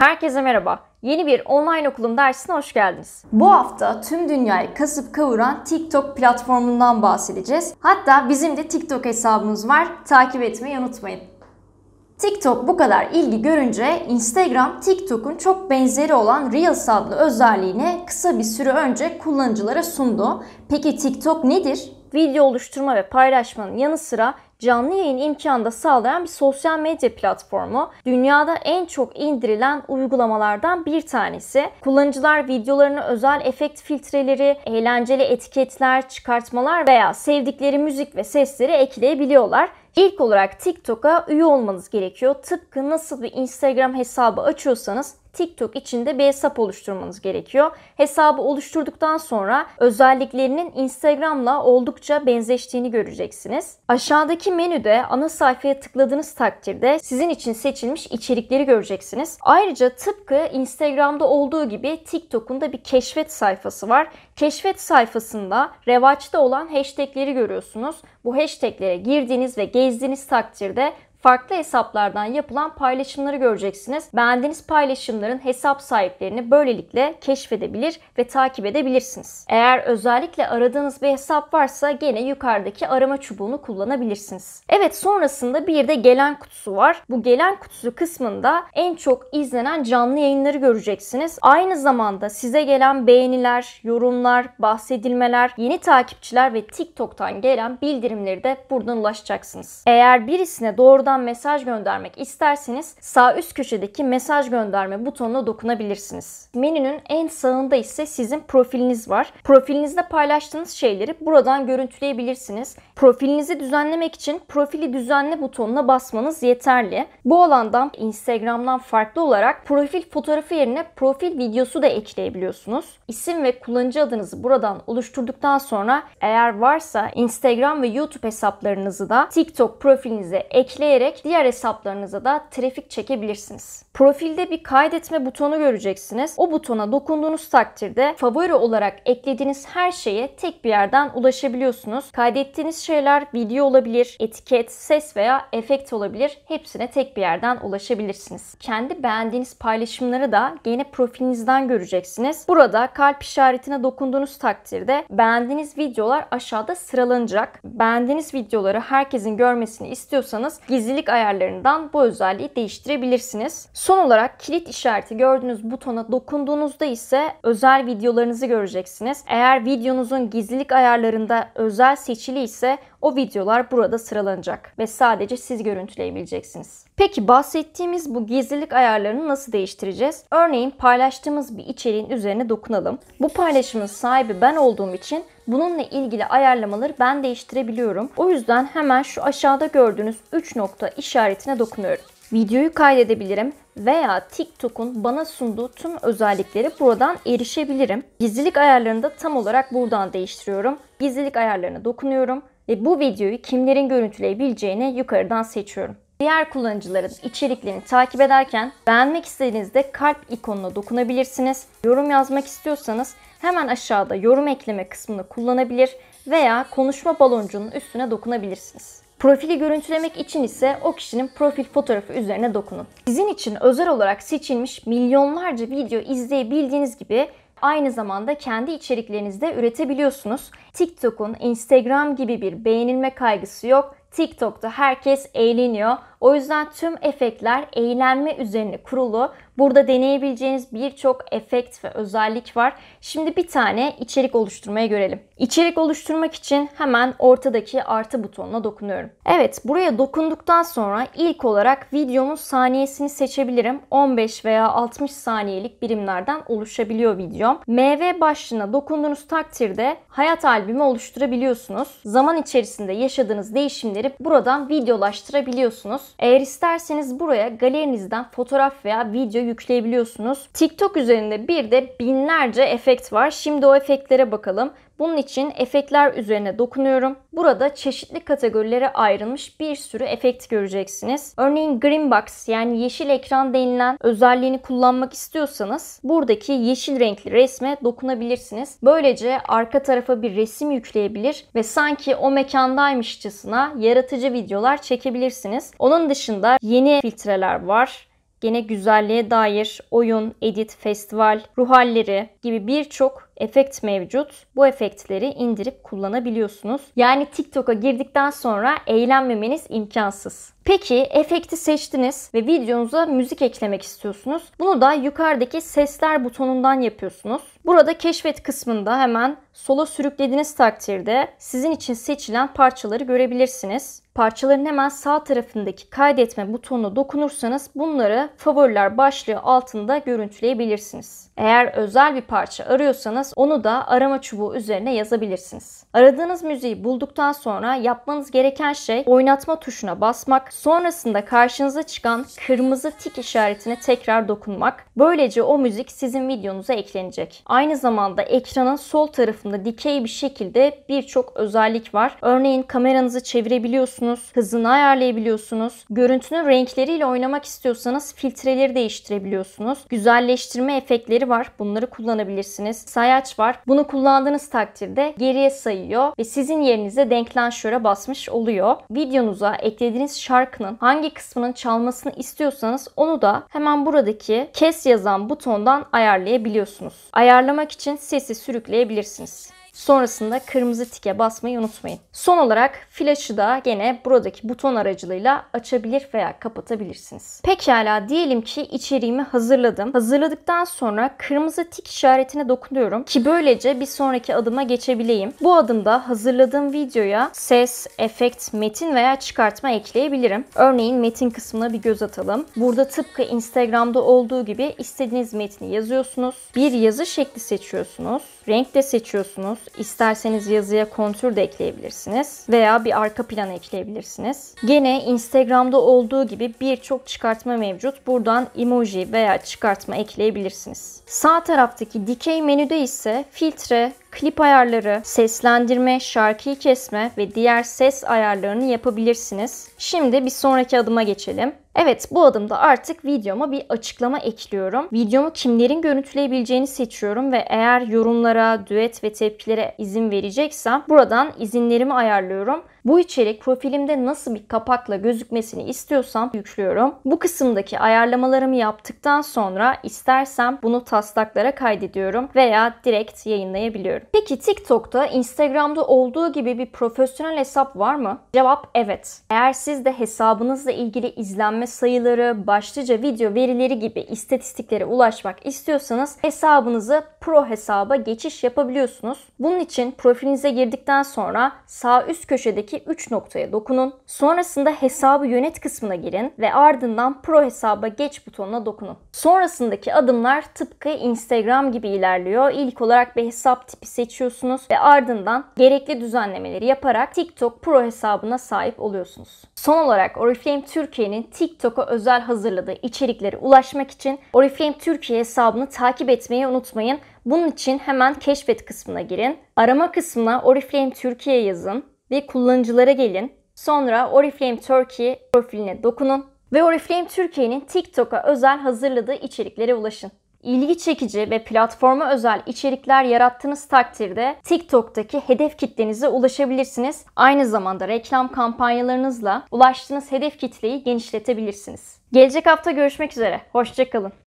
Herkese merhaba. Yeni bir online okulum dersine hoş geldiniz. Bu hafta tüm dünyayı kasıp kavuran TikTok platformundan bahsedeceğiz. Hatta bizim de TikTok hesabımız var. Takip etmeyi unutmayın. TikTok bu kadar ilgi görünce Instagram TikTok'un çok benzeri olan Reels adlı özelliğini kısa bir süre önce kullanıcılara sundu. Peki TikTok nedir? Video oluşturma ve paylaşmanın yanı sıra canlı yayın imkanı da sağlayan bir sosyal medya platformu. Dünyada en çok indirilen uygulamalardan bir tanesi. Kullanıcılar videolarını özel efekt filtreleri, eğlenceli etiketler, çıkartmalar veya sevdikleri müzik ve sesleri ekleyebiliyorlar. İlk olarak TikTok'a üye olmanız gerekiyor. Tıpkı nasıl bir Instagram hesabı açıyorsanız TikTok içinde bir hesap oluşturmanız gerekiyor. Hesabı oluşturduktan sonra özelliklerinin Instagram'la oldukça benzeştiğini göreceksiniz. Aşağıdaki menüde ana sayfaya tıkladığınız takdirde sizin için seçilmiş içerikleri göreceksiniz. Ayrıca tıpkı Instagram'da olduğu gibi TikTok'un da bir keşfet sayfası var. Keşfet sayfasında revaçta olan hashtagleri görüyorsunuz. Bu hashtaglere girdiğiniz ve gezdiğiniz takdirde farklı hesaplardan yapılan paylaşımları göreceksiniz. Beğendiğiniz paylaşımların hesap sahiplerini böylelikle keşfedebilir ve takip edebilirsiniz. Eğer özellikle aradığınız bir hesap varsa gene yukarıdaki arama çubuğunu kullanabilirsiniz. Evet sonrasında bir de gelen kutusu var. Bu gelen kutusu kısmında en çok izlenen canlı yayınları göreceksiniz. Aynı zamanda size gelen beğeniler, yorumlar, bahsedilmeler, yeni takipçiler ve TikTok'tan gelen bildirimleri de buradan ulaşacaksınız. Eğer birisine doğrudan buradan mesaj göndermek isterseniz sağ üst köşedeki mesaj gönderme butonuna dokunabilirsiniz. Menünün en sağında ise sizin profiliniz var. Profilinizde paylaştığınız şeyleri buradan görüntüleyebilirsiniz. Profilinizi düzenlemek için profili düzenle butonuna basmanız yeterli. Bu alandan Instagram'dan farklı olarak profil fotoğrafı yerine profil videosu da ekleyebiliyorsunuz. İsim ve kullanıcı adınızı buradan oluşturduktan sonra eğer varsa Instagram ve YouTube hesaplarınızı da TikTok profilinize ekleyerek ekleyerek diğer hesaplarınıza da trafik çekebilirsiniz. Profilde bir kaydetme butonu göreceksiniz. O butona dokunduğunuz takdirde favori olarak eklediğiniz her şeye tek bir yerden ulaşabiliyorsunuz. Kaydettiğiniz şeyler video olabilir, etiket, ses veya efekt olabilir. Hepsine tek bir yerden ulaşabilirsiniz. Kendi beğendiğiniz paylaşımları da gene profilinizden göreceksiniz. Burada kalp işaretine dokunduğunuz takdirde beğendiğiniz videolar aşağıda sıralanacak. Beğendiğiniz videoları herkesin görmesini istiyorsanız gizli gizlilik ayarlarından bu özelliği değiştirebilirsiniz. Son olarak kilit işareti gördüğünüz butona dokunduğunuzda ise özel videolarınızı göreceksiniz. Eğer videonuzun gizlilik ayarlarında özel seçili ise o videolar burada sıralanacak ve sadece siz görüntüleyebileceksiniz. Peki bahsettiğimiz bu gizlilik ayarlarını nasıl değiştireceğiz? Örneğin paylaştığımız bir içeriğin üzerine dokunalım. Bu paylaşımın sahibi ben olduğum için bununla ilgili ayarlamaları ben değiştirebiliyorum. O yüzden hemen şu aşağıda gördüğünüz 3 nokta işaretine dokunuyorum. Videoyu kaydedebilirim veya TikTok'un bana sunduğu tüm özellikleri buradan erişebilirim. Gizlilik ayarlarını da tam olarak buradan değiştiriyorum. Gizlilik ayarlarına dokunuyorum ve bu videoyu kimlerin görüntüleyebileceğini yukarıdan seçiyorum. Diğer kullanıcıların içeriklerini takip ederken beğenmek istediğinizde kalp ikonuna dokunabilirsiniz. Yorum yazmak istiyorsanız hemen aşağıda yorum ekleme kısmını kullanabilir veya konuşma baloncunun üstüne dokunabilirsiniz. Profili görüntülemek için ise o kişinin profil fotoğrafı üzerine dokunun. Sizin için özel olarak seçilmiş milyonlarca video izleyebildiğiniz gibi aynı zamanda kendi içeriklerinizde üretebiliyorsunuz. TikTok'un Instagram gibi bir beğenilme kaygısı yok. TikTok'ta herkes eğleniyor. O yüzden tüm efektler eğlenme üzerine kurulu. Burada deneyebileceğiniz birçok efekt ve özellik var. Şimdi bir tane içerik oluşturmaya görelim. İçerik oluşturmak için hemen ortadaki artı butonuna dokunuyorum. Evet buraya dokunduktan sonra ilk olarak videomun saniyesini seçebilirim. 15 veya 60 saniyelik birimlerden oluşabiliyor videom. MV başlığına dokunduğunuz takdirde hayat albümü oluşturabiliyorsunuz. Zaman içerisinde yaşadığınız değişimleri buradan videolaştırabiliyorsunuz. Eğer isterseniz buraya galerinizden fotoğraf veya video yükleyebiliyorsunuz. TikTok üzerinde bir de binlerce efekt var. Şimdi o efektlere bakalım. Bunun için efektler üzerine dokunuyorum. Burada çeşitli kategorilere ayrılmış bir sürü efekt göreceksiniz. Örneğin green box yani yeşil ekran denilen özelliğini kullanmak istiyorsanız buradaki yeşil renkli resme dokunabilirsiniz. Böylece arka tarafa bir resim yükleyebilir ve sanki o mekandaymışçasına yaratıcı videolar çekebilirsiniz. Onun dışında yeni filtreler var. Gene güzelliğe dair oyun, edit, festival, ruh halleri gibi birçok efekt mevcut. Bu efektleri indirip kullanabiliyorsunuz. Yani TikTok'a girdikten sonra eğlenmemeniz imkansız. Peki efekti seçtiniz ve videonuza müzik eklemek istiyorsunuz. Bunu da yukarıdaki sesler butonundan yapıyorsunuz. Burada keşfet kısmında hemen sola sürüklediğiniz takdirde sizin için seçilen parçaları görebilirsiniz. Parçaların hemen sağ tarafındaki kaydetme butonuna dokunursanız bunları favoriler başlığı altında görüntüleyebilirsiniz. Eğer özel bir parça arıyorsanız onu da arama çubuğu üzerine yazabilirsiniz. Aradığınız müziği bulduktan sonra yapmanız gereken şey oynatma tuşuna basmak, sonrasında karşınıza çıkan kırmızı tik işaretine tekrar dokunmak. Böylece o müzik sizin videonuza eklenecek. Aynı zamanda ekranın sol tarafında dikey bir şekilde birçok özellik var. Örneğin kameranızı çevirebiliyorsunuz, hızını ayarlayabiliyorsunuz, görüntünün renkleriyle oynamak istiyorsanız filtreleri değiştirebiliyorsunuz, güzelleştirme efektleri var. Bunları kullanabilirsiniz. Sayaç var. Bunu kullandığınız takdirde geriye sayıyor ve sizin yerinize denklenşöre basmış oluyor. Videonuza eklediğiniz şarkının hangi kısmının çalmasını istiyorsanız onu da hemen buradaki kes yazan butondan ayarlayabiliyorsunuz. Ayarlamak için sesi sürükleyebilirsiniz. Sonrasında kırmızı tike basmayı unutmayın. Son olarak flashı da gene buradaki buton aracılığıyla açabilir veya kapatabilirsiniz. Pekala diyelim ki içeriğimi hazırladım. Hazırladıktan sonra kırmızı tik işaretine dokunuyorum ki böylece bir sonraki adıma geçebileyim. Bu adımda hazırladığım videoya ses, efekt, metin veya çıkartma ekleyebilirim. Örneğin metin kısmına bir göz atalım. Burada tıpkı Instagram'da olduğu gibi istediğiniz metni yazıyorsunuz. Bir yazı şekli seçiyorsunuz Renk de seçiyorsunuz. İsterseniz yazıya kontür de ekleyebilirsiniz. Veya bir arka plan ekleyebilirsiniz. Gene Instagram'da olduğu gibi birçok çıkartma mevcut. Buradan emoji veya çıkartma ekleyebilirsiniz. Sağ taraftaki dikey menüde ise filtre, klip ayarları, seslendirme, şarkıyı kesme ve diğer ses ayarlarını yapabilirsiniz. Şimdi bir sonraki adıma geçelim. Evet bu adımda artık videoma bir açıklama ekliyorum. Videomu kimlerin görüntüleyebileceğini seçiyorum ve eğer yorumlara, düet ve tepkilere izin vereceksem buradan izinlerimi ayarlıyorum. Bu içerik profilimde nasıl bir kapakla gözükmesini istiyorsam yüklüyorum. Bu kısımdaki ayarlamalarımı yaptıktan sonra istersem bunu taslaklara kaydediyorum veya direkt yayınlayabiliyorum. Peki TikTok'ta Instagram'da olduğu gibi bir profesyonel hesap var mı? Cevap evet. Eğer siz de hesabınızla ilgili izlenme sayıları, başlıca video verileri gibi istatistiklere ulaşmak istiyorsanız hesabınızı pro hesaba geçiş yapabiliyorsunuz. Bunun için profilinize girdikten sonra sağ üst köşedeki üzerindeki 3 noktaya dokunun. Sonrasında hesabı yönet kısmına girin ve ardından pro hesaba geç butonuna dokunun. Sonrasındaki adımlar tıpkı Instagram gibi ilerliyor. İlk olarak bir hesap tipi seçiyorsunuz ve ardından gerekli düzenlemeleri yaparak TikTok pro hesabına sahip oluyorsunuz. Son olarak Oriflame Türkiye'nin TikTok'a özel hazırladığı içeriklere ulaşmak için Oriflame Türkiye hesabını takip etmeyi unutmayın. Bunun için hemen keşfet kısmına girin. Arama kısmına Oriflame Türkiye yazın ve kullanıcılara gelin. Sonra Oriflame Turkey profiline dokunun ve Oriflame Türkiye'nin TikTok'a özel hazırladığı içeriklere ulaşın. İlgi çekici ve platforma özel içerikler yarattığınız takdirde TikTok'taki hedef kitlenize ulaşabilirsiniz. Aynı zamanda reklam kampanyalarınızla ulaştığınız hedef kitleyi genişletebilirsiniz. Gelecek hafta görüşmek üzere. Hoşçakalın.